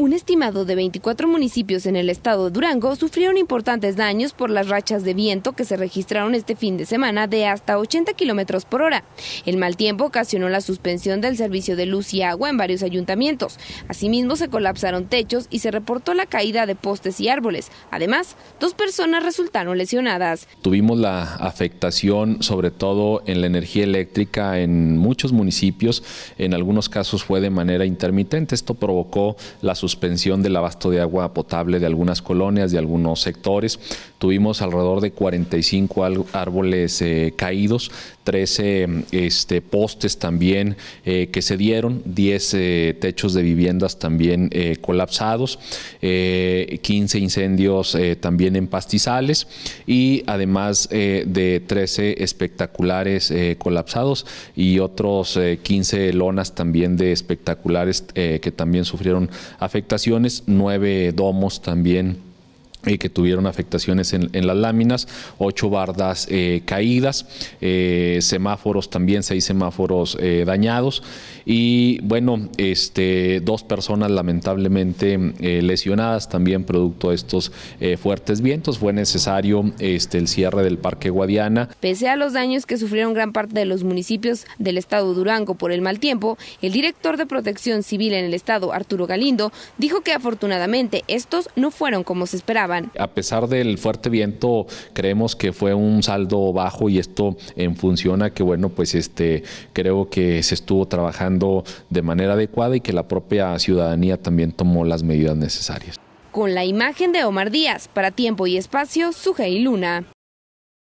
Un estimado de 24 municipios en el estado de Durango sufrieron importantes daños por las rachas de viento que se registraron este fin de semana de hasta 80 kilómetros por hora. El mal tiempo ocasionó la suspensión del servicio de luz y agua en varios ayuntamientos. Asimismo, se colapsaron techos y se reportó la caída de postes y árboles. Además, dos personas resultaron lesionadas. Tuvimos la afectación, sobre todo en la energía eléctrica, en muchos municipios. En algunos casos fue de manera intermitente. Esto provocó la suspensión suspensión del abasto de agua potable de algunas colonias, de algunos sectores. Tuvimos alrededor de 45 árboles eh, caídos, 13 este, postes también eh, que se dieron, 10 eh, techos de viviendas también colapsados, 15 incendios también en pastizales y además de 13 espectaculares colapsados y otros 15 lonas también de espectaculares que también sufrieron afectaciones afectaciones, nueve domos también que tuvieron afectaciones en, las láminas, ocho bardas eh, caídas, eh, semáforos también, seis semáforos eh, dañados y bueno, este, dos personas lamentablemente lesionadas también producto de estos fuertes vientos. Fue necesario este, el cierre del Parque Guadiana. Pese a los daños que sufrieron gran parte de los municipios del estado Durango por el mal tiempo, el director de Protección Civil en el estado, Arturo Galindo, dijo que afortunadamente estos no fueron como se esperaba a pesar del fuerte viento, creemos que fue un saldo bajo y esto en función a que, bueno, pues este, creo que se estuvo trabajando de manera adecuada y que la propia ciudadanía también tomó las medidas necesarias. Con la imagen de Omar Díaz, para Tiempo y Espacio, Sujei Luna.